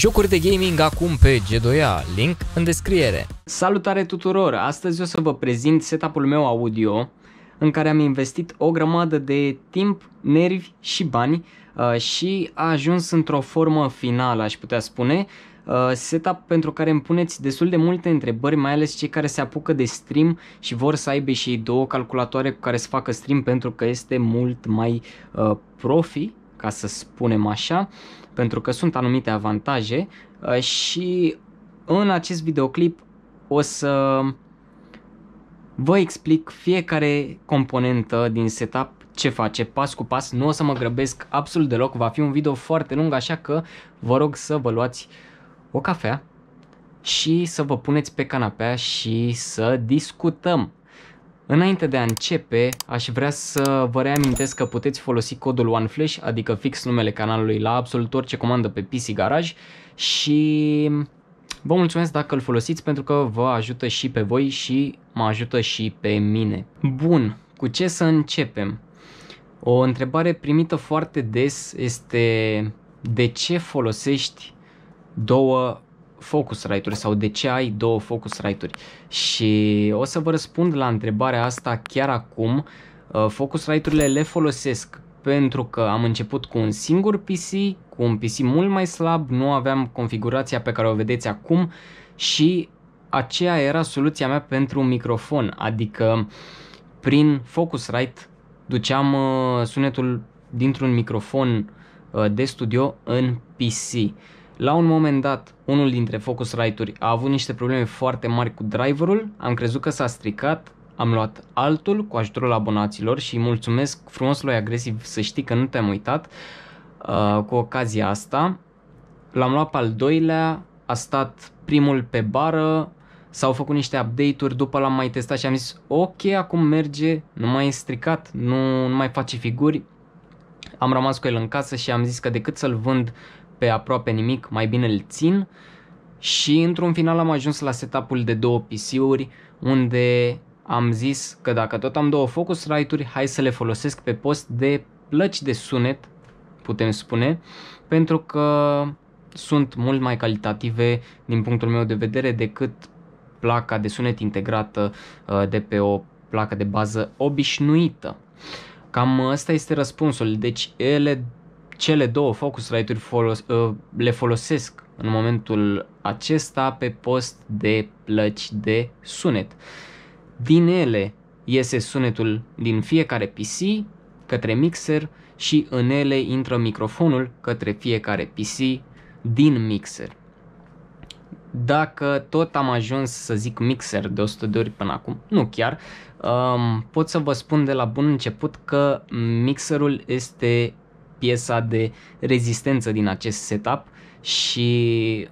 Jocuri de gaming acum pe G2A, link în descriere. Salutare tuturor! Astăzi o să vă prezint setup-ul meu audio în care am investit o grămadă de timp, nervi și bani uh, și a ajuns într-o formă finală, aș putea spune, uh, setup pentru care îmi puneți destul de multe întrebări, mai ales cei care se apucă de stream și vor să aibă și ei două calculatoare cu care să facă stream pentru că este mult mai uh, profi ca să spunem așa, pentru că sunt anumite avantaje uh, și în acest videoclip o să vă explic fiecare componentă din setup ce face pas cu pas, nu o să mă grăbesc absolut deloc, va fi un video foarte lung, așa că vă rog să vă luați o cafea și să vă puneți pe canapea și să discutăm. Înainte de a începe, aș vrea să vă reamintesc că puteți folosi codul OneFlash, adică fix numele canalului la absolut orice comandă pe PC Garage și vă mulțumesc dacă îl folosiți pentru că vă ajută și pe voi și mă ajută și pe mine. Bun, cu ce să începem? O întrebare primită foarte des este de ce folosești două Focusrite-uri sau de ce ai două Focusrite-uri. Și o să vă răspund la întrebarea asta chiar acum. Uh, Focusrite-urile le folosesc pentru că am început cu un singur PC, cu un PC mult mai slab, nu aveam configurația pe care o vedeți acum și aceea era soluția mea pentru un microfon, adică prin Focusrite duceam uh, sunetul dintr-un microfon uh, de studio în PC. La un moment dat, unul dintre Focusrite-uri a avut niște probleme foarte mari cu driverul, am crezut că s-a stricat, am luat altul cu ajutorul abonaților și mulțumesc frumos lui Agresiv să știi că nu te-am uitat uh, cu ocazia asta. L-am luat pe al doilea, a stat primul pe bară, s-au făcut niște update-uri, după l-am mai testat și am zis ok, acum merge, nu mai e stricat, nu, nu mai face figuri. Am rămas cu el în casă și am zis că decât să-l vând pe aproape nimic, mai bine îl țin și într-un final am ajuns la setup-ul de două PC-uri unde am zis că dacă tot am două Focusrite-uri, hai să le folosesc pe post de plăci de sunet, putem spune, pentru că sunt mult mai calitative din punctul meu de vedere decât placa de sunet integrată uh, de pe o placă de bază obișnuită. Cam asta este răspunsul. Deci ele cele două Focusrite-uri folos, ă, le folosesc în momentul acesta pe post de plăci de sunet. Din ele iese sunetul din fiecare PC către mixer și în ele intră microfonul către fiecare PC din mixer. Dacă tot am ajuns să zic mixer de 100 de ori până acum, nu chiar, pot să vă spun de la bun început că mixerul este piesa de rezistență din acest setup și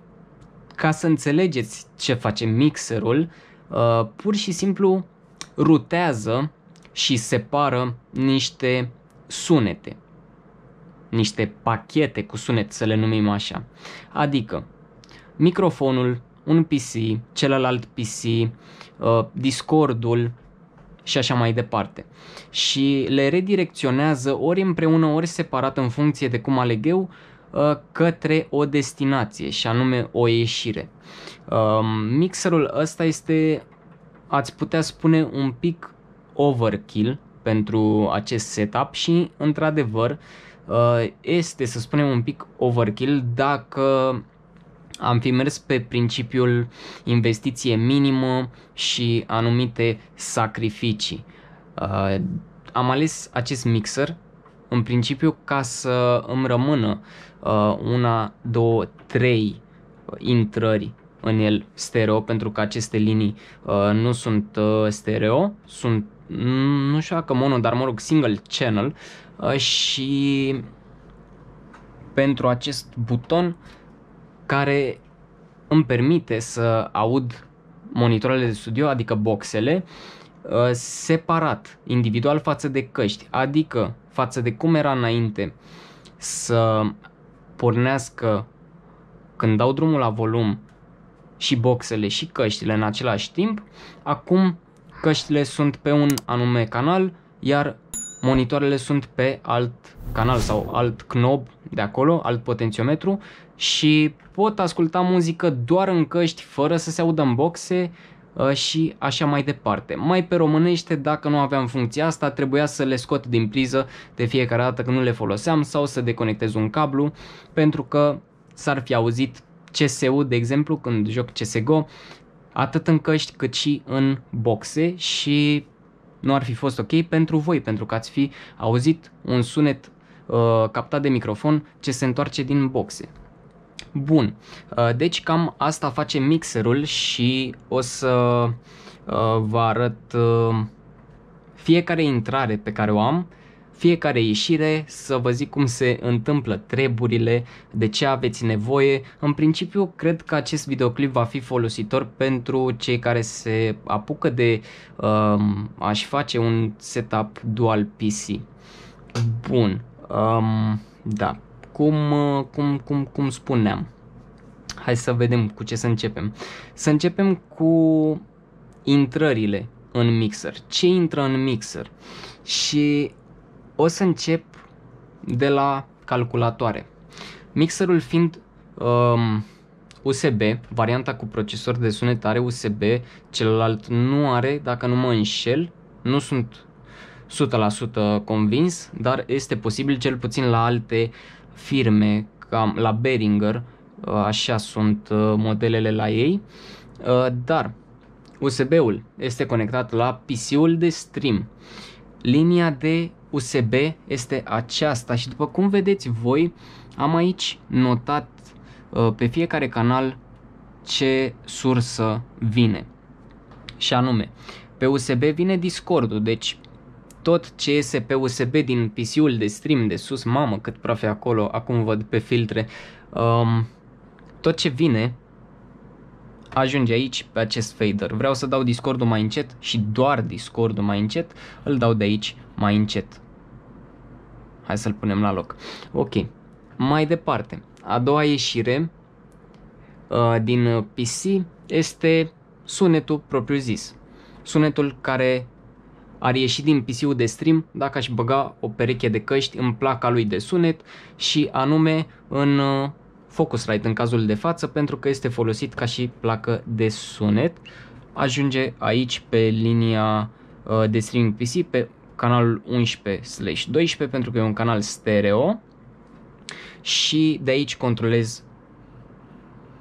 ca să înțelegeți ce face mixerul, uh, pur și simplu rutează și separă niște sunete, niște pachete cu sunet, să le numim așa. Adică microfonul, un PC, celălalt PC, uh, Discordul, și așa mai departe. Și le redirecționează ori împreună, ori separat în funcție de cum aleg eu uh, către o destinație și anume o ieșire. Um, mixerul ăsta este, ați putea spune, un pic overkill pentru acest setup și, într-adevăr, uh, este, să spunem, un pic overkill dacă am fi mers pe principiul investiție minimă și anumite sacrificii. Uh, am ales acest mixer în principiu ca să îmi rămână uh, una, două, trei intrări în el stereo pentru că aceste linii uh, nu sunt uh, stereo, sunt nu știu dacă mono, dar mă rog single channel uh, și pentru acest buton care îmi permite să aud monitoarele de studio, adică boxele, uh, separat, individual față de căști, adică față de cum era înainte să pornească când dau drumul la volum și boxele și căștile în același timp, acum căștile sunt pe un anume canal, iar monitoarele sunt pe alt canal sau alt knob de acolo, alt potențiometru și pot asculta muzică doar în căști fără să se audă în boxe uh, și așa mai departe. Mai pe românește, dacă nu aveam funcția asta, trebuia să le scot din priză de fiecare dată când nu le foloseam sau să deconectez un cablu pentru că s-ar fi auzit CSU, de exemplu, când joc CSGO, atât în căști cât și în boxe și nu ar fi fost ok pentru voi, pentru că ați fi auzit un sunet uh, captat de microfon ce se întoarce din boxe. Bun, uh, deci cam asta face mixerul și o să uh, vă arăt uh, fiecare intrare pe care o am, fiecare ieșire, să vă zic cum se întâmplă treburile, de ce aveți nevoie. În principiu, cred că acest videoclip va fi folositor pentru cei care se apucă de um, aș face un setup dual PC. Bun, um, da, cum, uh, cum, cum, cum spuneam. Hai să vedem cu ce să începem. Să începem cu intrările în mixer. Ce intră în mixer? Și o să încep de la calculatoare. Mixerul fiind um, USB, varianta cu procesor de sunet are USB, celălalt nu are, dacă nu mă înșel, nu sunt 100% convins, dar este posibil cel puțin la alte firme, cam la Beringer, uh, așa sunt uh, modelele la ei, uh, dar USB-ul este conectat la PC-ul de stream. Linia de USB este aceasta și după cum vedeți voi, am aici notat pe fiecare canal ce sursă vine. Și anume, pe USB vine discord deci tot iese pe USB din PC-ul de stream de sus, mamă cât proafe acolo, acum văd pe filtre, um, tot ce vine ajunge aici pe acest fader. Vreau să dau discord mai încet și doar discord mai încet, îl dau de aici mai încet. Hai să-l punem la loc. Ok, mai departe, a doua ieșire uh, din PC este sunetul propriu-zis. Sunetul care ar ieși din pc de stream dacă aș băga o pereche de căști în placa lui de sunet și anume în uh, Focusrite în cazul de față pentru că este folosit ca și placă de sunet. Ajunge aici pe linia uh, de streaming PC pe canalul 11/12 pentru că e un canal stereo și de aici controlez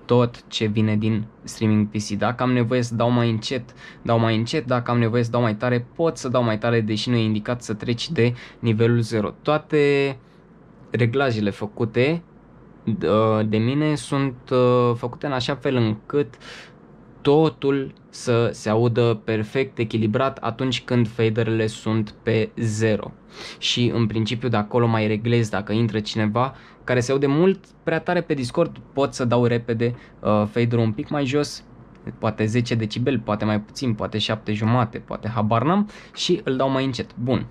tot ce vine din streaming PC. Dacă am nevoie să dau mai încet, dau mai încet, dacă am nevoie să dau mai tare, pot să dau mai tare, deși nu e indicat să treci de nivelul 0. Toate reglajele făcute uh, de mine sunt uh, făcute în așa fel încât totul să se audă perfect echilibrat atunci când faderele sunt pe 0. Și în principiu de acolo mai reglez dacă intră cineva care se aude mult prea tare pe Discord, pot să dau repede uh, faderul un pic mai jos, poate 10 decibel, poate mai puțin, poate 7 jumate, poate habar n-am și îl dau mai încet. Bun.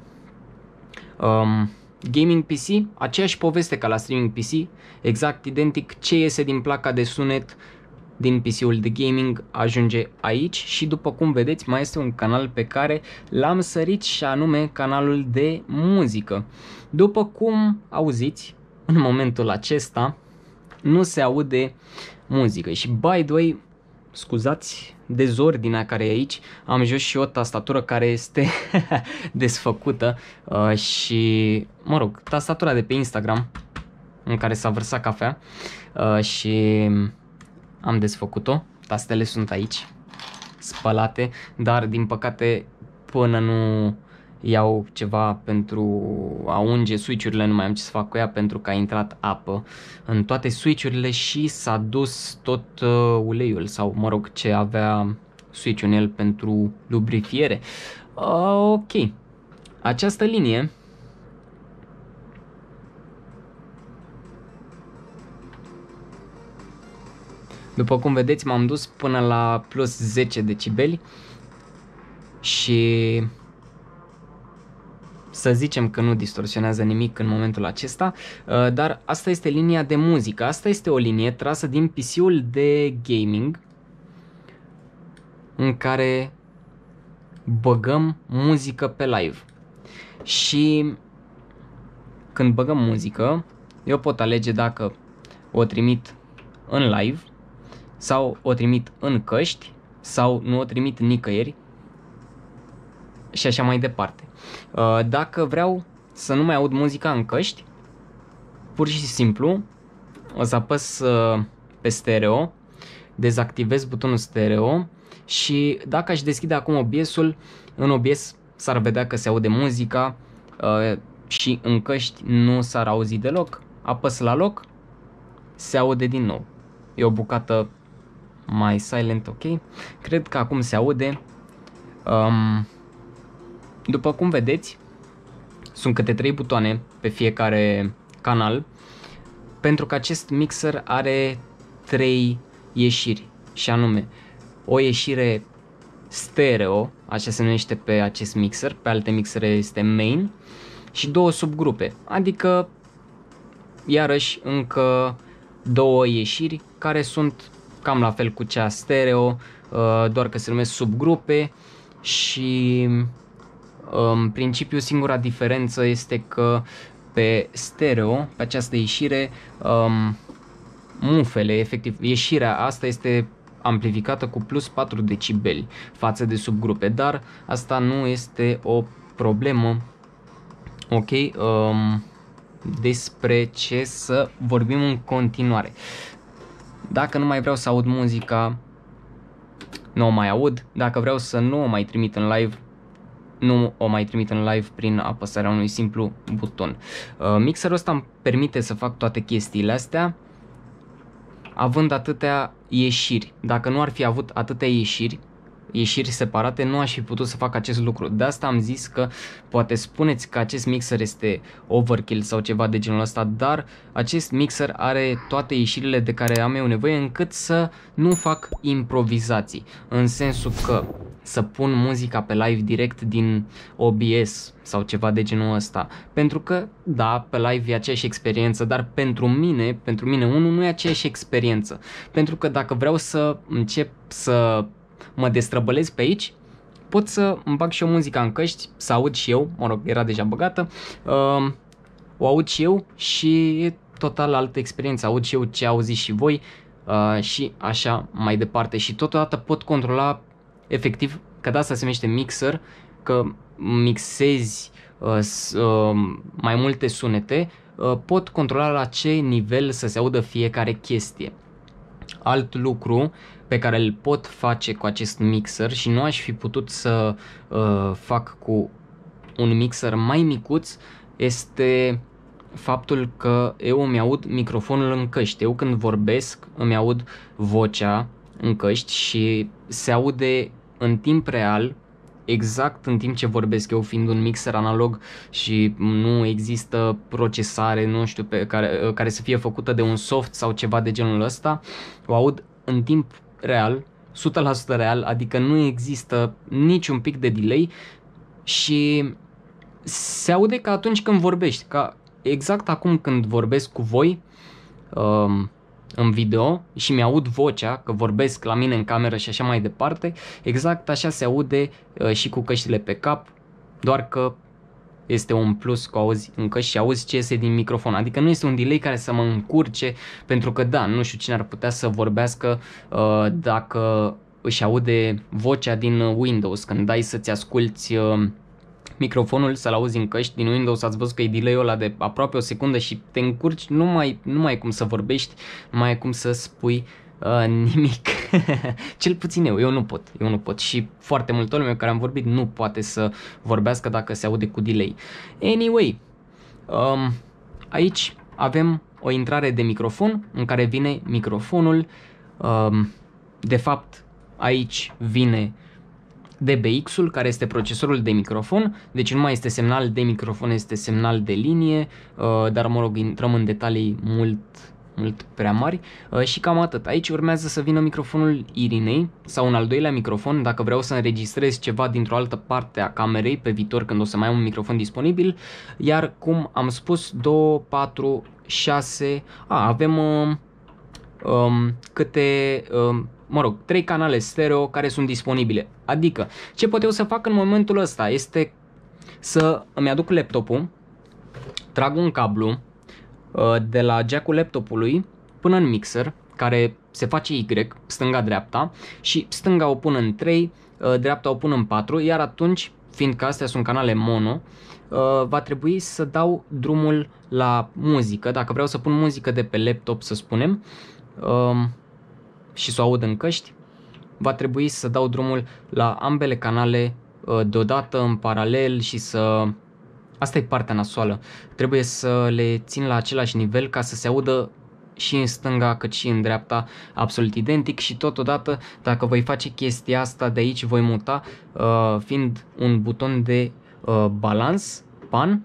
Um, gaming PC, aceeași poveste ca la streaming PC, exact identic ce iese din placa de sunet, din PC-ul de gaming ajunge aici și după cum vedeți mai este un canal pe care l-am sărit și anume canalul de muzică. După cum auziți, în momentul acesta nu se aude muzică și by the way, scuzați dezordinea care e aici, am jos și o tastatură care este desfăcută uh, și, mă rog, tastatura de pe Instagram în care s-a vărsat cafea uh, și am desfăcut-o, tastele sunt aici, spălate, dar din păcate până nu iau ceva pentru a unge switch-urile, nu mai am ce să fac cu ea pentru că a intrat apă în toate switch-urile și s-a dus tot uh, uleiul sau mă rog ce avea switch-ul în el pentru lubrifiere. Uh, ok, această linie După cum vedeți, m-am dus până la plus 10 decibeli și să zicem că nu distorsionează nimic în momentul acesta, uh, dar asta este linia de muzică. Asta este o linie trasă din PC-ul de gaming în care băgăm muzică pe live. Și când băgăm muzică, eu pot alege dacă o trimit în live sau o trimit în căști sau nu o trimit nicăieri și așa mai departe. Uh, dacă vreau să nu mai aud muzica în căști, pur și simplu o să apăs uh, pe stereo, dezactivez butonul stereo și dacă aș deschide acum obiesul, în obies s-ar vedea că se aude muzica uh, și în căști nu s-ar auzi deloc. Apăs la loc, se aude din nou. E o bucată mai silent ok. Cred că acum se aude. Um, după cum vedeți, sunt câte 3 butoane pe fiecare canal pentru că acest mixer are 3 ieșiri și anume o ieșire stereo, așa se numește pe acest mixer, pe alte mixere este main și două subgrupe, adică iarăși încă două ieșiri care sunt cam la fel cu cea stereo, uh, doar că se numesc subgrupe și în um, principiu singura diferență este că pe stereo, pe această ieșire, um, mufele, efectiv, ieșirea asta este amplificată cu plus 4 decibeli față de subgrupe, dar asta nu este o problemă. Ok, um, despre ce să vorbim în continuare. Dacă nu mai vreau să aud muzica, nu o mai aud. Dacă vreau să nu o mai trimit în live, nu o mai trimit în live prin apăsarea unui simplu buton. Uh, mixerul ăsta îmi permite să fac toate chestiile astea având atâtea ieșiri. Dacă nu ar fi avut atâtea ieșiri, ieșiri separate, nu aș fi putut să fac acest lucru. De asta am zis că poate spuneți că acest mixer este overkill sau ceva de genul ăsta, dar acest mixer are toate ieșirile de care am eu nevoie încât să nu fac improvizații. În sensul că să pun muzica pe live direct din OBS sau ceva de genul ăsta. Pentru că, da, pe live e aceeași experiență, dar pentru mine, pentru mine unul nu e aceeași experiență. Pentru că dacă vreau să încep să mă destrăbălez pe aici, pot să îmi bag și eu muzica în căști, să aud și eu, mă rog, era deja băgată, uh, o aud și eu și e total altă experiență, aud și eu ce auziți și voi uh, și așa mai departe și totodată pot controla efectiv, că da asta se numește mixer, că mixezi uh, uh, mai multe sunete, uh, pot controla la ce nivel să se audă fiecare chestie. Alt lucru pe care îl pot face cu acest mixer și nu aș fi putut să uh, fac cu un mixer mai micuț este faptul că eu îmi aud microfonul în căști. Eu când vorbesc îmi aud vocea în căști și se aude în timp real exact în timp ce vorbesc eu fiind un mixer analog și nu există procesare, nu știu, pe care, care să fie făcută de un soft sau ceva de genul ăsta, o aud în timp real, 100% real, adică nu există niciun pic de delay și se aude ca atunci când vorbești, ca exact acum când vorbesc cu voi um, în video și mi-aud vocea, că vorbesc la mine în cameră și așa mai departe, exact așa se aude uh, și cu căștile pe cap, doar că este un plus că auzi încă și auzi ce iese din microfon. Adică nu este un delay care să mă încurce, pentru că da, nu știu cine ar putea să vorbească uh, dacă își aude vocea din uh, Windows. Când dai să-ți asculti uh, microfonul să-l auzi în căști din Windows, ați văzut că e delay-ul ăla de aproape o secundă și te încurci, nu mai, nu mai ai cum să vorbești, nu mai ai cum să spui Uh, nimic. Cel puțin eu, eu nu pot, eu nu pot și foarte multă lume care am vorbit nu poate să vorbească dacă se aude cu delay. Anyway, um, aici avem o intrare de microfon în care vine microfonul, um, de fapt aici vine DBX-ul care este procesorul de microfon, deci nu mai este semnal de microfon, este semnal de linie, uh, dar mă rog intrăm în detalii mult mult prea mari uh, și cam atât. Aici urmează să vină microfonul Irinei sau un al doilea microfon dacă vreau să înregistrez ceva dintr-o altă parte a camerei pe viitor când o să mai am un microfon disponibil. Iar cum am spus, 2, 4, 6, a, avem um, um, câte um, mă rog, trei canale stereo care sunt disponibile. Adică, ce pot eu să fac în momentul ăsta este să îmi aduc laptopul, trag un cablu, Uh, de la jack-ul laptopului până în mixer, care se face Y, stânga-dreapta, și stânga o pun în 3, uh, dreapta o pun în 4, iar atunci, fiindcă astea sunt canale mono, uh, va trebui să dau drumul la muzică, dacă vreau să pun muzică de pe laptop, să spunem, um, și să o aud în căști, va trebui să dau drumul la ambele canale deodată în paralel și să Asta e partea nasoală. Trebuie să le țin la același nivel ca să se audă și în stânga cât și în dreapta absolut identic și totodată dacă voi face chestia asta de aici voi muta uh, fiind un buton de uh, balans, pan,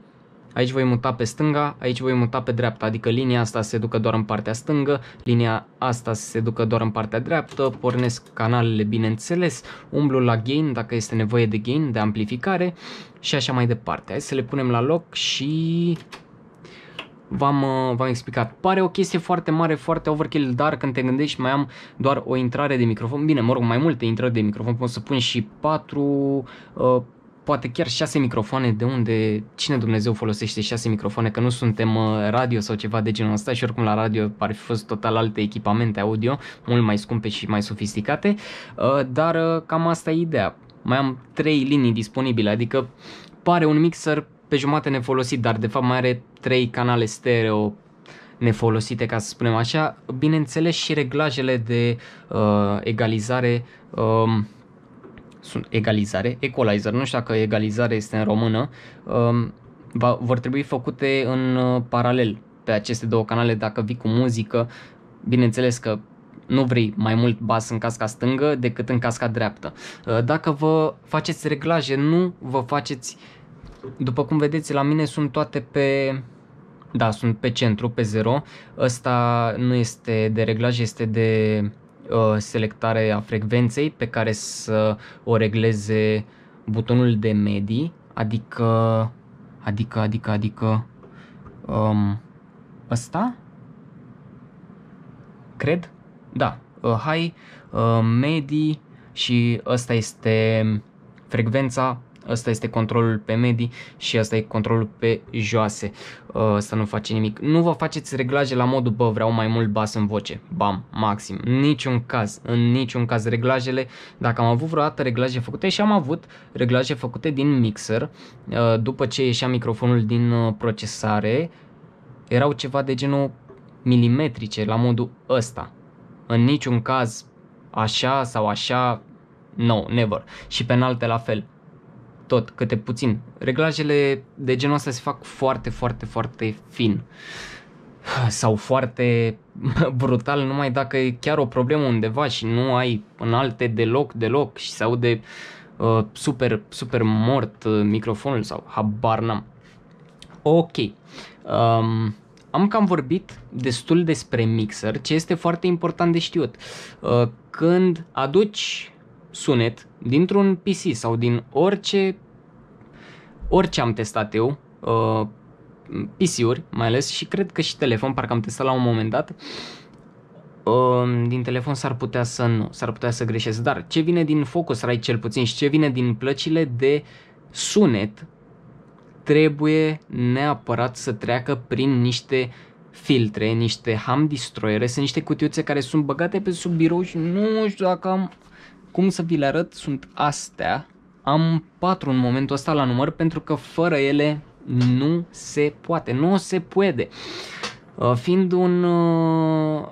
aici voi muta pe stânga, aici voi muta pe dreapta, adică linia asta se ducă doar în partea stângă, linia asta se ducă doar în partea dreaptă, pornesc canalele bineînțeles, umblu la gain dacă este nevoie de gain, de amplificare și așa mai departe. Hai să le punem la loc și v-am, uh, am explicat. Pare o chestie foarte mare, foarte overkill, dar când te gândești mai am doar o intrare de microfon, bine, mă rog, mai multe intrări de microfon, pot să pun și 4, poate chiar șase microfoane, de unde cine Dumnezeu folosește șase microfoane, că nu suntem uh, radio sau ceva de genul ăsta și oricum la radio ar fi fost total alte echipamente audio, mult mai scumpe și mai sofisticate, uh, dar uh, cam asta e ideea. Mai am trei linii disponibile, adică pare un mixer pe jumate nefolosit, dar de fapt mai are trei canale stereo nefolosite, ca să spunem așa, bineînțeles și reglajele de uh, egalizare uh, sunt egalizare, equalizer, nu știu dacă egalizare este în română, um, va, vor trebui făcute în uh, paralel pe aceste două canale dacă vii cu muzică, bineînțeles că nu vrei mai mult bas în casca stângă decât în casca dreaptă. Uh, dacă vă faceți reglaje, nu vă faceți, după cum vedeți la mine sunt toate pe da, sunt pe centru, pe 0. Ăsta nu este de reglaj, este de Uh, selectare a frecvenței pe care să o regleze butonul de medii, adică, adică, adică, adică, um, ăsta? Cred? Da, uh, high, uh, medii și ăsta este frecvența Asta este controlul pe medii și asta e controlul pe joase. Asta uh, nu face nimic. Nu vă faceți reglaje la modul, bă, vreau mai mult bas în voce. Bam, maxim. niciun caz, în niciun caz reglajele, dacă am avut vreodată reglaje făcute și am avut reglaje făcute din mixer, uh, după ce ieșea microfonul din uh, procesare, erau ceva de genul milimetrice la modul ăsta. În niciun caz așa sau așa, no, never. Și pe alte la fel tot, câte puțin. Reglajele de genul ăsta se fac foarte, foarte, foarte fin sau foarte brutal numai dacă e chiar o problemă undeva și nu ai în alte deloc, deloc și se aude uh, super, super mort uh, microfonul sau habar n-am. Ok. Um, am cam vorbit destul despre mixer, ce este foarte important de știut. Uh, când aduci sunet dintr-un PC sau din orice, orice am testat eu, uh, PC-uri mai ales și cred că și telefon, parcă am testat la un moment dat, um, din telefon s-ar putea să nu, s-ar putea să greșesc, dar ce vine din focus rai cel puțin și ce vine din plăcile de sunet trebuie neapărat să treacă prin niște filtre, niște ham destroyere, sunt niște cutiuțe care sunt băgate pe sub birou și nu știu dacă am cum să vi le arăt sunt astea. Am patru în momentul ăsta la număr pentru că fără ele nu se poate, nu se poate. Uh, fiind un uh,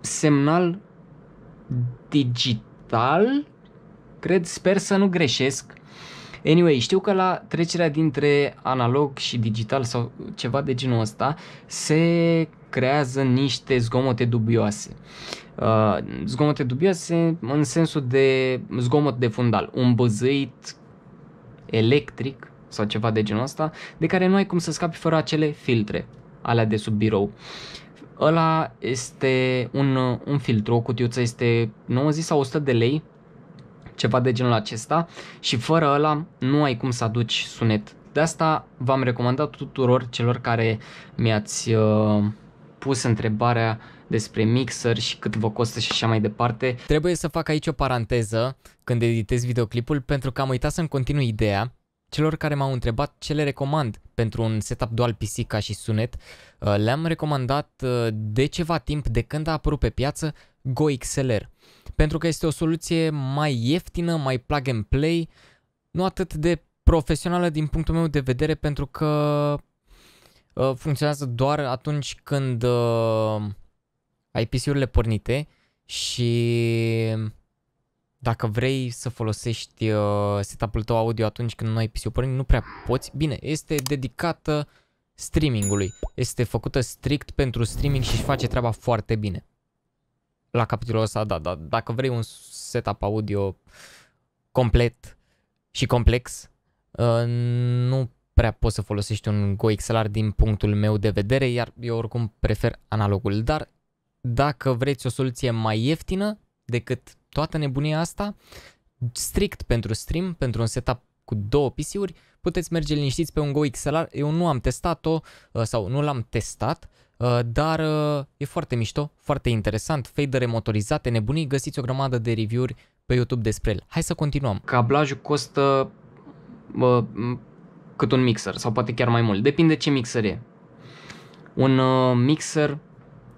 semnal digital, cred, sper să nu greșesc, Anyway, știu că la trecerea dintre analog și digital sau ceva de genul ăsta se creează niște zgomote dubioase. Uh, zgomote dubioase în sensul de zgomot de fundal, un băzăit electric sau ceva de genul ăsta, de care nu ai cum să scapi fără acele filtre alea de sub birou. Ăla este un, un filtru, o cutiuță este 90 sau 100 de lei, ceva de genul acesta și fără ăla nu ai cum să aduci sunet. De asta v-am recomandat tuturor celor care mi-ați uh, pus întrebarea despre mixer și cât vă costă și așa mai departe. Trebuie să fac aici o paranteză când editez videoclipul pentru că am uitat să-mi continui ideea celor care m-au întrebat ce le recomand pentru un setup dual PC ca și sunet, uh, le-am recomandat uh, de ceva timp de când a apărut pe piață GoXLR, pentru că este o soluție mai ieftină, mai plug and play, nu atât de profesională din punctul meu de vedere, pentru că uh, funcționează doar atunci când ai uh, PC-urile pornite și dacă vrei să folosești uh, setup-ul tău audio atunci când nu ai PC pornit, nu prea poți. Bine, este dedicată streamingului. Este făcută strict pentru streaming și face treaba foarte bine la capitolul ăsta, da, da dacă vrei un setup audio complet și complex, uh, nu prea poți să folosești un Go XLR din punctul meu de vedere, iar eu oricum prefer analogul. Dar dacă vreți o soluție mai ieftină decât toată nebunia asta, strict pentru stream, pentru un setup cu două PC-uri, puteți merge liniștiți pe un Go XLR Eu nu am testat-o uh, sau nu l-am testat, Uh, dar uh, e foarte mișto, foarte interesant, fadere motorizate, nebunii, găsiți o grămadă de review-uri pe YouTube despre el. Hai să continuăm. Cablajul costă bă, cât un mixer sau poate chiar mai mult, depinde ce mixer e. Un uh, mixer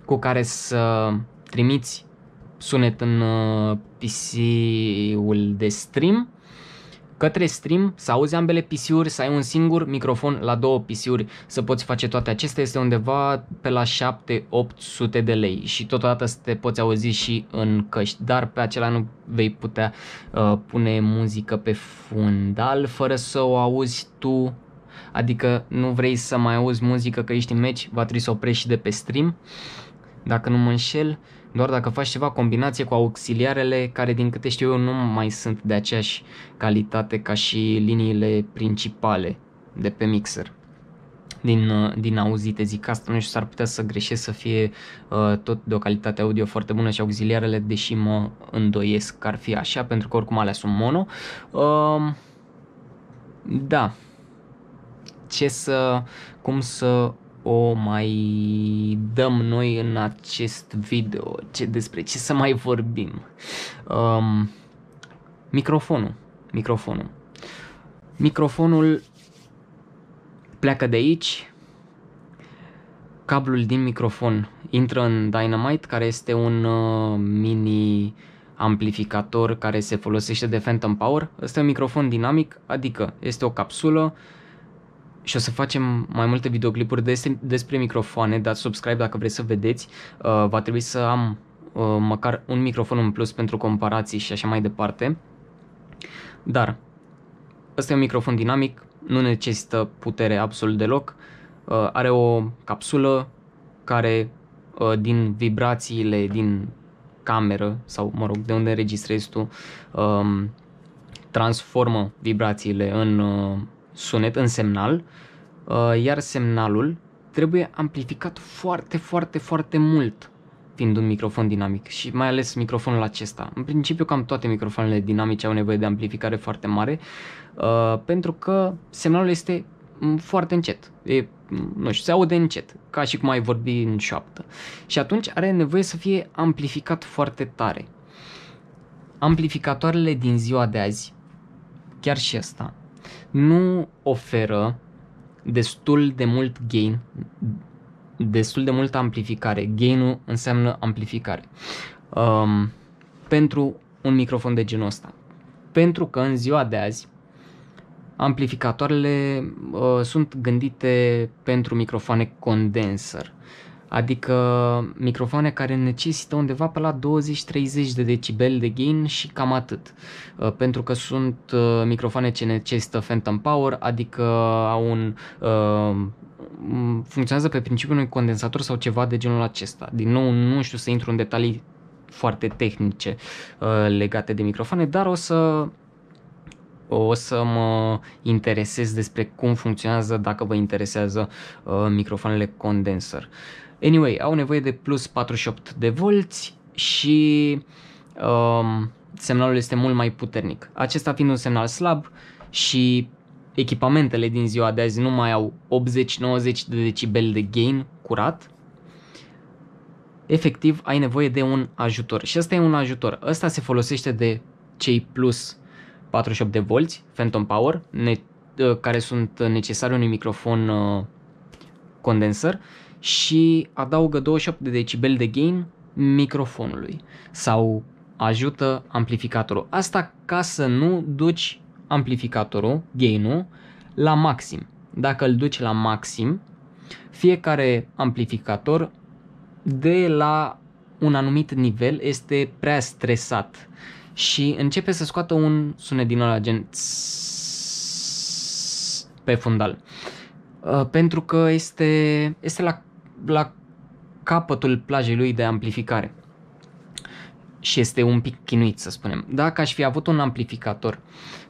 cu care să trimiți sunet în uh, PC-ul de stream către stream, să auzi ambele PC-uri, să ai un singur microfon la două PC-uri, să poți face toate acestea, este undeva pe la 7-800 de lei și totodată să te poți auzi și în căști, dar pe acela nu vei putea uh, pune muzică pe fundal fără să o auzi tu adică nu vrei să mai auzi muzică că ești în meci, va trebui să oprești și de pe stream, dacă nu mă înșel doar dacă faci ceva combinație cu auxiliarele care din câte știu eu nu mai sunt de aceeași calitate ca și liniile principale de pe mixer. Din, din auzite zic asta, nu știu, s-ar putea să greșesc să fie uh, tot de o calitate audio foarte bună și auxiliarele, deși mă îndoiesc că ar fi așa, pentru că oricum alea sunt mono. Uh, da, ce să, cum să o mai dăm noi în acest video, ce, despre ce să mai vorbim. Um, microfonul, microfonul. Microfonul pleacă de aici, cablul din microfon intră în Dynamite, care este un uh, mini amplificator care se folosește de Phantom Power. Este un microfon dinamic, adică este o capsulă uh, și o să facem mai multe videoclipuri despre, despre microfoane, dați subscribe dacă vreți să vedeți. Uh, va trebui să am uh, măcar un microfon în plus pentru comparații și așa mai departe. Dar ăsta e un microfon dinamic, nu necesită putere absolut deloc. Uh, are o capsulă care uh, din vibrațiile din cameră sau, mă rog, de unde înregistrezi tu, uh, transformă vibrațiile în uh, sunet în semnal, uh, iar semnalul trebuie amplificat foarte, foarte, foarte mult fiind un microfon dinamic și mai ales microfonul acesta. În principiu cam toate microfoanele dinamice au nevoie de amplificare foarte mare uh, pentru că semnalul este mm, foarte încet. E, mm, nu știu, se aude încet, ca și cum ai vorbi în șoaptă. Și atunci are nevoie să fie amplificat foarte tare. Amplificatoarele din ziua de azi, chiar și asta, nu oferă destul de mult gain, destul de multă amplificare. Gainul înseamnă amplificare. Um, pentru un microfon de genul ăsta. Pentru că în ziua de azi amplificatoarele uh, sunt gândite pentru microfoane condenser adică microfoane care necesită undeva pe la 20-30 de decibel de gain și cam atât, uh, pentru că sunt uh, microfoane ce necesită phantom power, adică au un uh, funcționează pe principiul unui condensator sau ceva de genul acesta. Din nou, nu știu să intru în detalii foarte tehnice legate de microfoane, dar o să o să mă interesez despre cum funcționează dacă vă interesează uh, microfoanele condenser. Uh, Anyway, au nevoie de plus 48 de volți și um, semnalul este mult mai puternic. Acesta fiind un semnal slab și echipamentele din ziua de azi nu mai au 80-90 de decibel de gain curat, efectiv ai nevoie de un ajutor. Și ăsta e un ajutor. Ăsta se folosește de cei plus 48 de volți, phantom power, ne, uh, care sunt necesari unui microfon uh, condenser și adaugă 28 de decibel de gain microfonului sau ajută amplificatorul. Asta ca să nu duci amplificatorul, gain-ul, la maxim. Dacă îl duci la maxim, fiecare amplificator de la un anumit nivel este prea stresat și începe să scoată un sunet din ăla gen pe fundal. Uh, pentru că este, este la la capătul plajei lui de amplificare. Și este un pic chinuit, să spunem. Dacă aș fi avut un amplificator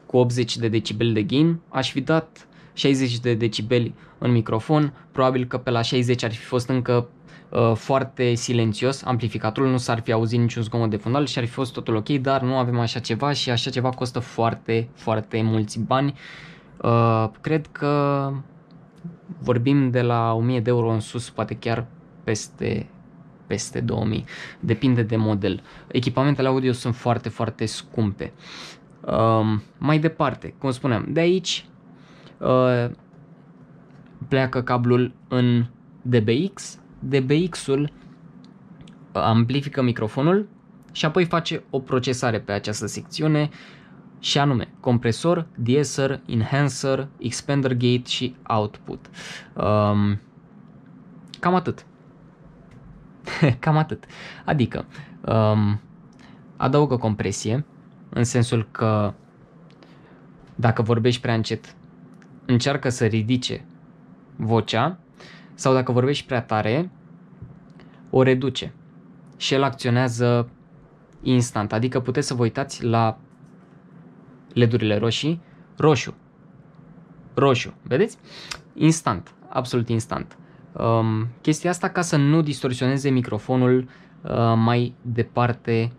cu 80 de decibeli de gain, aș fi dat 60 de decibeli în microfon, probabil că pe la 60 ar fi fost încă uh, foarte silențios, amplificatorul nu s-ar fi auzit niciun zgomot de fundal și ar fi fost totul ok, dar nu avem așa ceva și așa ceva costă foarte, foarte mulți bani. Uh, cred că vorbim de la 1000 de euro în sus, poate chiar peste peste 2000, depinde de model. Echipamentele audio sunt foarte, foarte scumpe. Um, mai departe, cum spuneam, de aici uh, pleacă cablul în DBX, DBX-ul uh, amplifică microfonul și apoi face o procesare pe această secțiune și anume compresor, deesser, enhancer, expander gate și output. Um, cam atât. cam atât. Adică um, adaugă compresie în sensul că dacă vorbești prea încet încearcă să ridice vocea sau dacă vorbești prea tare o reduce și el acționează instant. Adică puteți să vă uitați la ledurile roșii, roșu. Roșu, vedeți? Instant, absolut instant. Um, chestia asta ca să nu distorsioneze microfonul uh, mai departe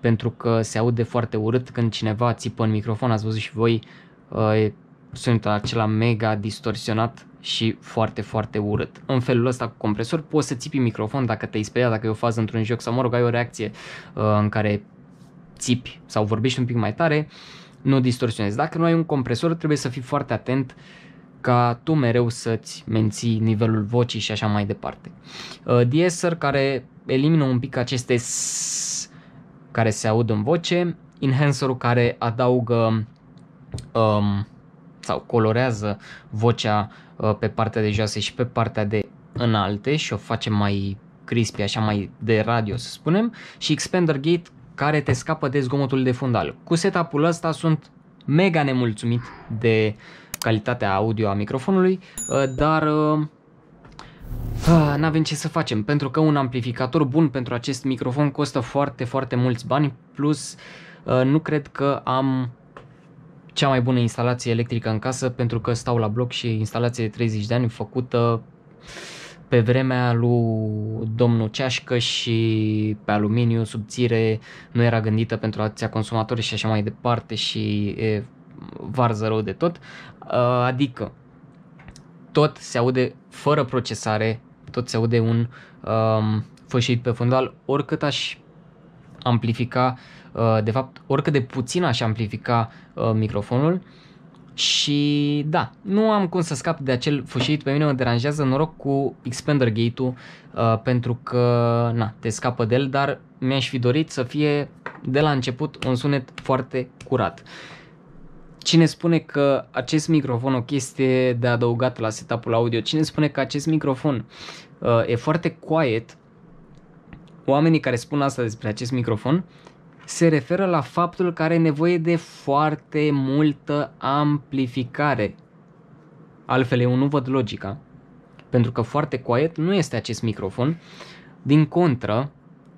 pentru că se aude foarte urât când cineva țipă în microfon, ați văzut și voi uh, sunetul acela mega distorsionat și foarte, foarte urât. În felul ăsta cu compresor poți să țipi microfon dacă te-ai speriat, dacă e o fază într-un joc sau mă rog, ai o reacție uh, în care țipi sau vorbești un pic mai tare, nu distorsionezi. Dacă nu ai un compresor, trebuie să fii foarte atent ca tu mereu să-ți menții nivelul vocii și așa mai departe. Uh, deesser care elimină un pic aceste s care se aud în voce, enhancerul care adaugă um, sau colorează vocea uh, pe partea de joase și pe partea de înalte și o face mai crispy, așa mai de radio să spunem, și Expander Gate care te scapă de zgomotul de fundal. Cu setup-ul ăsta sunt mega nemulțumit de calitatea audio a microfonului, ă, dar ă, ă, nu avem ce să facem, pentru că un amplificator bun pentru acest microfon costă foarte, foarte mulți bani, plus nu cred că am cea mai bună instalație electrică în casă, pentru că stau la bloc și instalație de 30 de ani făcută pe vremea lui domnul Ceașcă și pe aluminiu subțire nu era gândită pentru ația consumatorii și așa mai departe și e varză rău de tot. Adică tot se aude fără procesare, tot se aude un um, fășit pe fundal, oricât aș amplifica, uh, de fapt, oricât de puțin aș amplifica uh, microfonul, uh, și da, nu am cum să scap de acel fâșit, pe mine mă deranjează, noroc cu Expander Gate-ul, uh, pentru că, na, te scapă de el, dar mi-aș fi dorit să fie de la început un sunet foarte curat. Cine spune că acest microfon, o chestie de adăugat la setup-ul audio, cine spune că acest microfon uh, e foarte quiet, oamenii care spun asta despre acest microfon se referă la faptul că are nevoie de foarte multă amplificare. Altfel eu nu văd logica, pentru că foarte quiet nu este acest microfon. Din contră,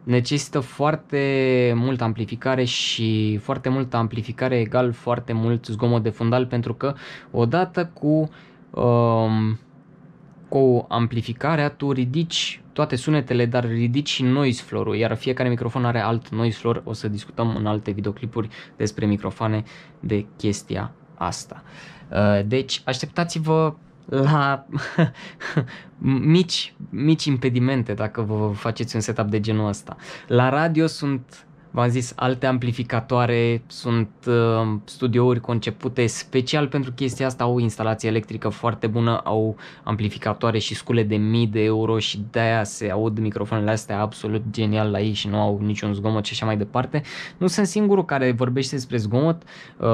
necesită foarte multă amplificare și foarte multă amplificare egal foarte mult zgomot de fundal pentru că odată cu Uh, cu amplificarea tu ridici toate sunetele, dar ridici și noise floor-ul, iar fiecare microfon are alt noise floor. O să discutăm în alte videoclipuri despre microfoane de chestia asta. Uh, deci așteptați-vă la mici, mici impedimente dacă vă faceți un setup de genul ăsta. La radio sunt V-am zis, alte amplificatoare sunt uh, studiouri concepute special pentru chestia asta, au o instalație electrică foarte bună, au amplificatoare și scule de mii de euro și de-aia se aud microfoanele astea absolut genial la ei și nu au niciun zgomot și așa mai departe. Nu sunt singurul care vorbește despre zgomot, uh,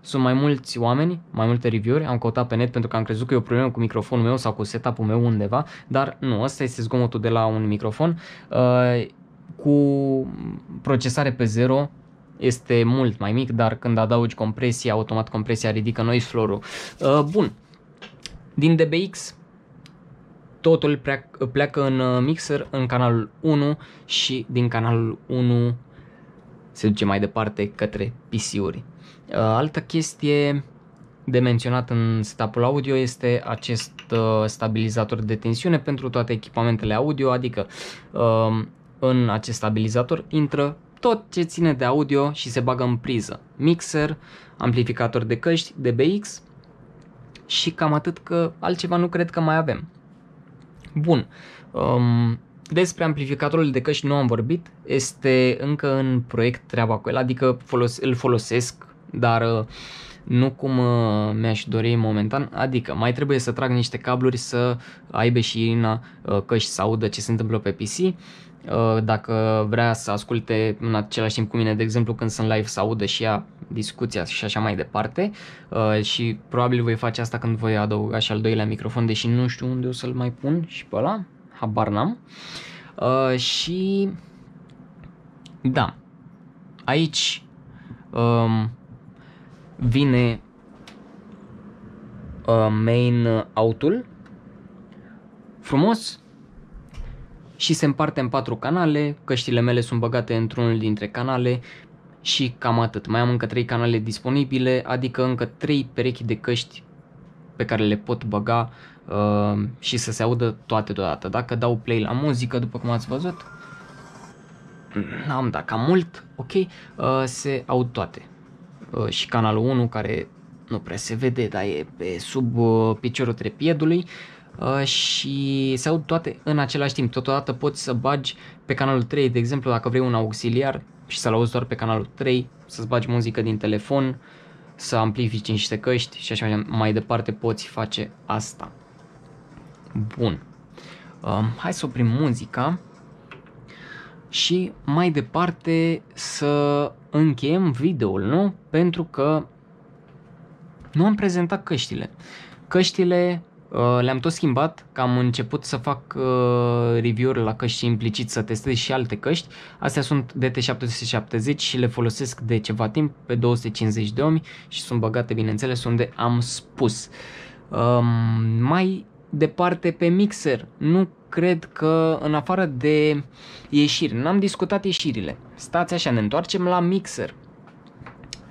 sunt mai mulți oameni, mai multe review-uri, am căutat pe net pentru că am crezut că e o problemă cu microfonul meu sau cu setup-ul meu undeva, dar nu, asta este zgomotul de la un microfon. Uh, cu procesare pe zero este mult mai mic, dar când adaugi compresie, automat compresia ridică noise floor-ul. Uh, bun, din DBX totul pleacă în uh, mixer în canalul 1 și din canalul 1 se duce mai departe către PC-uri. Uh, altă chestie de menționat în setup-ul audio este acest stabilizator de tensiune pentru toate echipamentele audio, adică în acest stabilizator intră tot ce ține de audio și se bagă în priză. Mixer, amplificator de căști, DBX și cam atât că altceva nu cred că mai avem. Bun, um, despre amplificatorul de căști nu am vorbit, este încă în proiect treaba cu el, adică folos- îl folosesc, dar uh, nu cum uh, mi-aș dori momentan, adică mai trebuie să trag niște cabluri să aibă și Irina uh, căști să audă ce se întâmplă pe PC Uh, dacă vrea să asculte în același timp cu mine, de exemplu când sunt live să audă și ea discuția și așa mai departe uh, și probabil voi face asta când voi adăuga și al doilea microfon, deși nu știu unde o să-l mai pun și pe ăla, habar n-am. Uh, și da, aici um, vine main autul frumos și se împarte în patru canale, căștile mele sunt băgate într-unul dintre canale și cam atât. Mai am încă trei canale disponibile, adică încă trei perechi de căști pe care le pot băga uh, și să se audă toate deodată. Dacă dau play la muzică, după cum ați văzut, am dat cam mult, ok, uh, se aud toate. Uh, și canalul 1 care nu prea se vede, dar e pe sub uh, piciorul trepiedului, uh, Uh, și se aud toate în același timp. Totodată poți să bagi pe canalul 3, de exemplu, dacă vrei un auxiliar și să-l auzi doar pe canalul 3, să-ți bagi muzică din telefon, să amplifici niște căști și așa mai departe poți face asta. Bun. Um, hai să oprim muzica și mai departe să încheiem videoul, nu? Pentru că nu am prezentat căștile. Căștile Uh, le-am tot schimbat, că am început să fac uh, review-uri la căști și implicit să testez și alte căști. Astea sunt DT770 și le folosesc de ceva timp pe 250 de omi și sunt băgate, bineînțeles, unde am spus. Um, mai departe pe mixer, nu cred că în afară de ieșiri, n-am discutat ieșirile. Stați așa, ne întoarcem la mixer.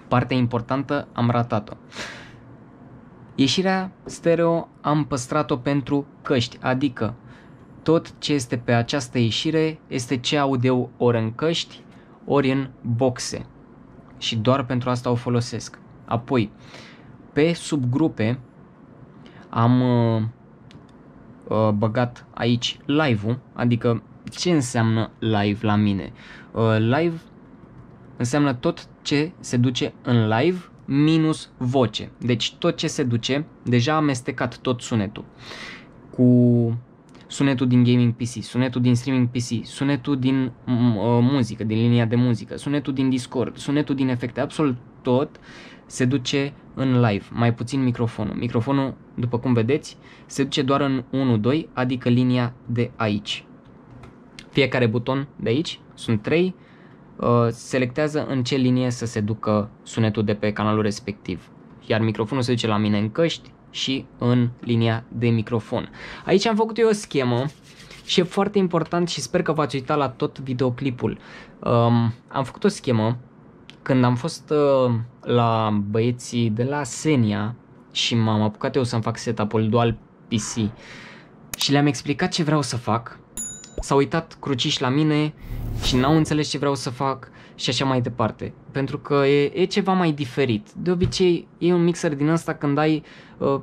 Partea importantă am ratat-o. Uh, Ieșirea stereo am păstrat-o pentru căști, adică tot ce este pe această ieșire este ce aud eu ori în căști, ori în boxe. Și doar pentru asta o folosesc. Apoi, pe subgrupe am uh, uh, băgat aici live-ul, adică ce înseamnă live la mine? Uh, live înseamnă tot ce se duce în live minus voce. Deci tot ce se duce, deja amestecat tot sunetul. Cu sunetul din gaming PC, sunetul din streaming PC, sunetul din uh, muzică, din linia de muzică, sunetul din Discord, sunetul din efecte, absolut tot se duce în live, mai puțin microfonul. Microfonul, după cum vedeți, se duce doar în 1-2, adică linia de aici. Fiecare buton de aici sunt 3, Uh, selectează în ce linie să se ducă sunetul de pe canalul respectiv. Iar microfonul se duce la mine în căști și în linia de microfon. Aici am făcut eu o schemă și e foarte important și sper că v-ați uitat la tot videoclipul. Um, am făcut o schemă când am fost uh, la băieții de la Senia și m-am apucat eu să-mi fac setup-ul dual PC și le-am explicat ce vreau să fac s-au uitat cruciși la mine și n-au înțeles ce vreau să fac și așa mai departe. Pentru că e, e ceva mai diferit. De obicei, e un mixer din asta când ai, uh,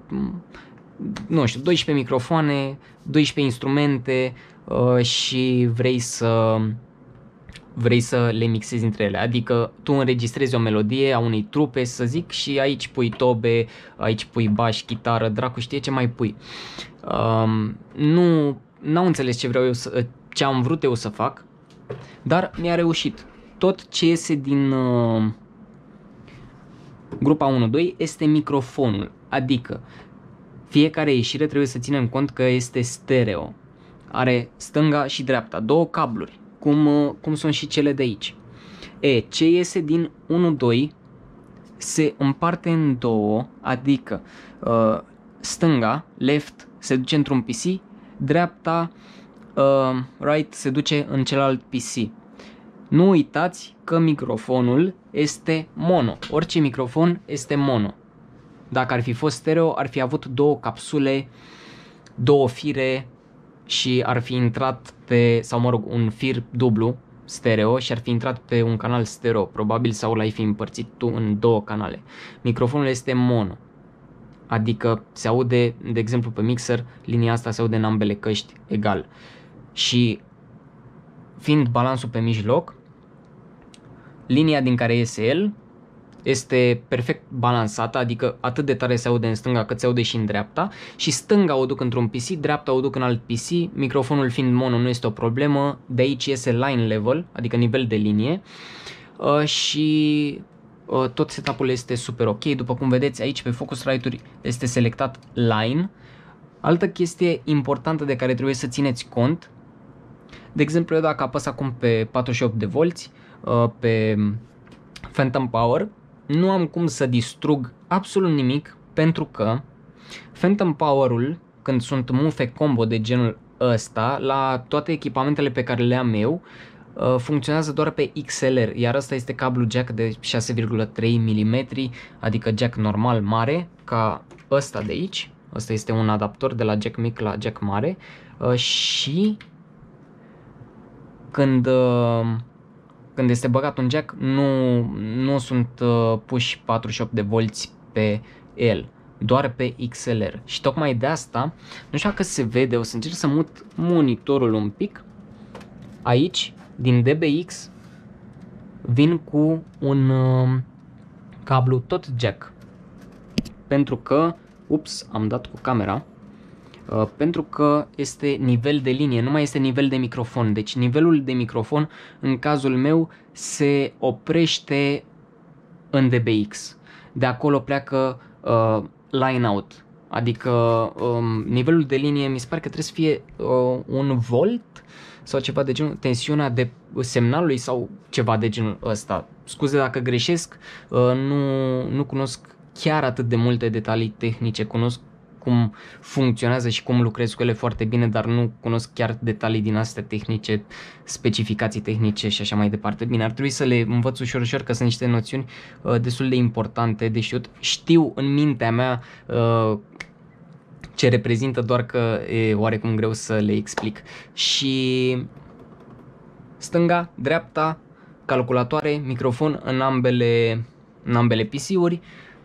nu știu, 12 microfoane, 12 instrumente uh, și vrei să vrei să le mixezi între ele. Adică tu înregistrezi o melodie a unei trupe, să zic, și aici pui tobe, aici pui baș, chitară, dracu știe ce mai pui. Um, nu n-au înțeles ce vreau eu să, ce am vrut eu să fac, dar mi-a reușit. Tot ce iese din uh, grupa 1-2 este microfonul, adică fiecare ieșire trebuie să ținem cont că este stereo. Are stânga și dreapta, două cabluri, cum, uh, cum sunt și cele de aici. E, ce iese din 1-2 se împarte în două, adică uh, stânga, left, se duce într-un PC, dreapta uh, right se duce în celălalt PC. Nu uitați că microfonul este mono. Orice microfon este mono. Dacă ar fi fost stereo, ar fi avut două capsule, două fire și ar fi intrat pe, sau mă rog, un fir dublu stereo și ar fi intrat pe un canal stereo, probabil, sau l-ai fi împărțit tu în două canale. Microfonul este mono. Adică se aude, de exemplu pe mixer, linia asta se aude în ambele căști egal. Și fiind balansul pe mijloc, linia din care iese el este perfect balansată, adică atât de tare se aude în stânga cât se aude și în dreapta și stânga o duc într-un PC, dreapta o duc în alt PC, microfonul fiind mono nu este o problemă, de aici iese line level, adică nivel de linie uh, și Uh, tot setup-ul este super ok, după cum vedeți aici pe Focusrite-uri este selectat line. Altă chestie importantă de care trebuie să țineți cont, de exemplu eu dacă apăs acum pe 48V, uh, pe Phantom Power, nu am cum să distrug absolut nimic pentru că Phantom Power-ul, când sunt mufe combo de genul ăsta, la toate echipamentele pe care le am eu, Uh, funcționează doar pe XLR, iar asta este cablu jack de 6,3 mm, adică jack normal mare, ca ăsta de aici. Ăsta este un adaptor de la jack mic la jack mare uh, și când, uh, când este băgat un jack nu, nu sunt puși 48 de volți pe el doar pe XLR și tocmai de asta, nu știu dacă se vede, o să încerc să mut monitorul un pic aici din DBX vin cu un uh, cablu tot jack. Pentru că, ups, am dat cu camera, uh, pentru că este nivel de linie, nu mai este nivel de microfon. Deci nivelul de microfon, în cazul meu, se oprește în DBX. De acolo pleacă uh, line out, adică um, nivelul de linie mi se pare că trebuie să fie uh, un volt sau ceva de genul, tensiunea de semnalului sau ceva de genul ăsta. Scuze dacă greșesc, uh, nu, nu cunosc chiar atât de multe detalii tehnice, cunosc cum funcționează și cum lucrez cu ele foarte bine, dar nu cunosc chiar detalii din astea tehnice, specificații tehnice și așa mai departe. Bine, ar trebui să le învăț ușor ușor că sunt niște noțiuni uh, destul de importante deși eu Știu în mintea mea uh, ce reprezintă, doar că e oarecum greu să le explic. Și stânga, dreapta, calculatoare, microfon în ambele, în ambele PC-uri,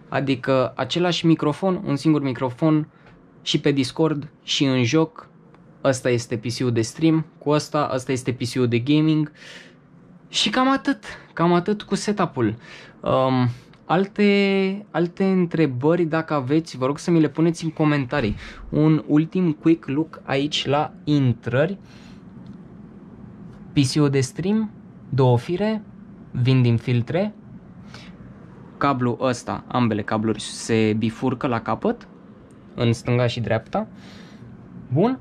adică același microfon, un singur microfon și pe Discord și în joc. Asta este PC-ul de stream, cu asta, asta este PC-ul de gaming. Și cam atât, cam atât cu setup-ul. Um, alte, alte întrebări, dacă aveți, vă rog să mi le puneți în comentarii. Un ultim quick look aici la intrări. PC de stream, două fire, vin din filtre, cablu ăsta, ambele cabluri se bifurcă la capăt, în stânga și dreapta. Bun.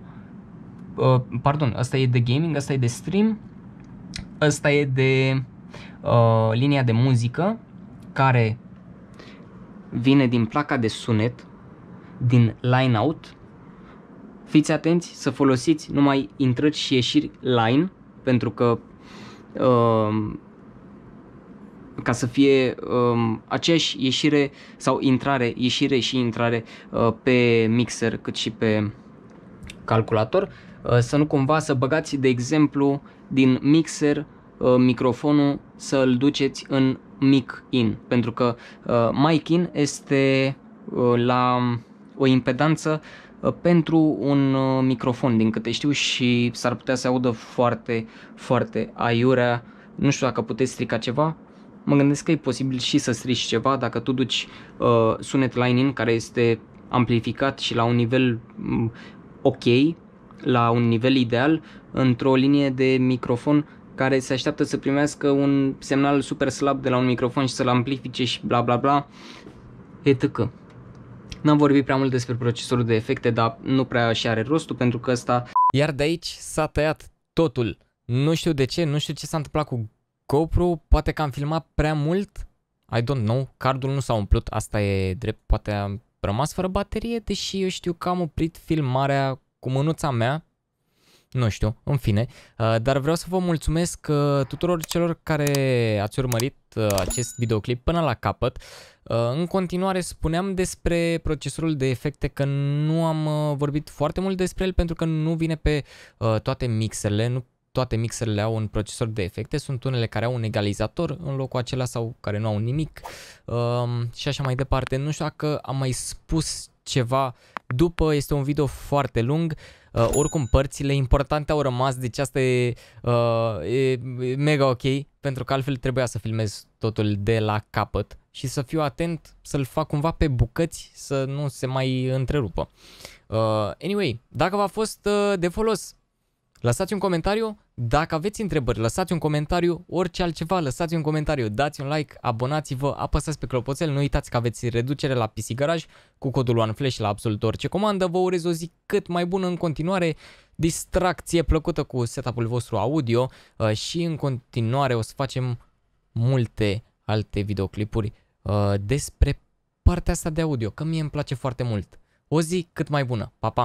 Uh, pardon, asta e de gaming, asta e de stream, asta e de uh, linia de muzică, care vine din placa de sunet, din line out, fiți atenți să folosiți numai intrări și ieșiri line, pentru că um, ca să fie um, aceeași ieșire sau intrare, ieșire și intrare uh, pe mixer cât și pe calculator, uh, să nu cumva să băgați de exemplu din mixer uh, microfonul să îl duceți în mic in, pentru că uh, mic in este uh, la um, o impedanță uh, pentru un uh, microfon, din câte știu, și s-ar putea să audă foarte, foarte aiurea. Nu știu dacă puteți strica ceva, mă gândesc că e posibil și să strici ceva dacă tu duci uh, sunet line-in care este amplificat și la un nivel mm, ok, la un nivel ideal, într-o linie de microfon care se așteaptă să primească un semnal super slab de la un microfon și să-l amplifice și bla bla bla, etc. N-am vorbit prea mult despre procesorul de efecte, dar nu prea și are rostul pentru că ăsta... Iar de aici s-a tăiat totul. Nu știu de ce, nu știu ce s-a întâmplat cu GoPro, poate că am filmat prea mult, I don't know, cardul nu s-a umplut, asta e drept, poate am rămas fără baterie, deși eu știu că am oprit filmarea cu mânuța mea nu știu, în fine. Uh, dar vreau să vă mulțumesc uh, tuturor celor care ați urmărit uh, acest videoclip până la capăt. În continuare spuneam despre procesorul de efecte că nu am vorbit foarte mult despre el pentru că nu vine pe toate mixerele, nu toate mixerele au un procesor de efecte, sunt unele care au un egalizator în locul acela sau care nu au nimic um, și așa mai departe. Nu știu dacă am mai spus ceva după, este un video foarte lung, Uh, oricum, părțile importante au rămas, deci asta e, uh, e mega ok, pentru că altfel trebuia să filmez totul de la capăt și să fiu atent să-l fac cumva pe bucăți să nu se mai întrerupă. Uh, anyway, dacă v-a fost uh, de folos, lăsați un comentariu, dacă aveți întrebări, lăsați un comentariu, orice altceva, lăsați un comentariu, dați un like, abonați-vă, apăsați pe clopoțel, nu uitați că aveți reducere la PC Garage cu codul OneFlash la absolut orice comandă, vă urez o zi cât mai bună în continuare, distracție plăcută cu setup-ul vostru audio uh, și în continuare o să facem multe alte videoclipuri uh, despre partea asta de audio, că mie îmi place foarte mult. O zi cât mai bună, pa, pa!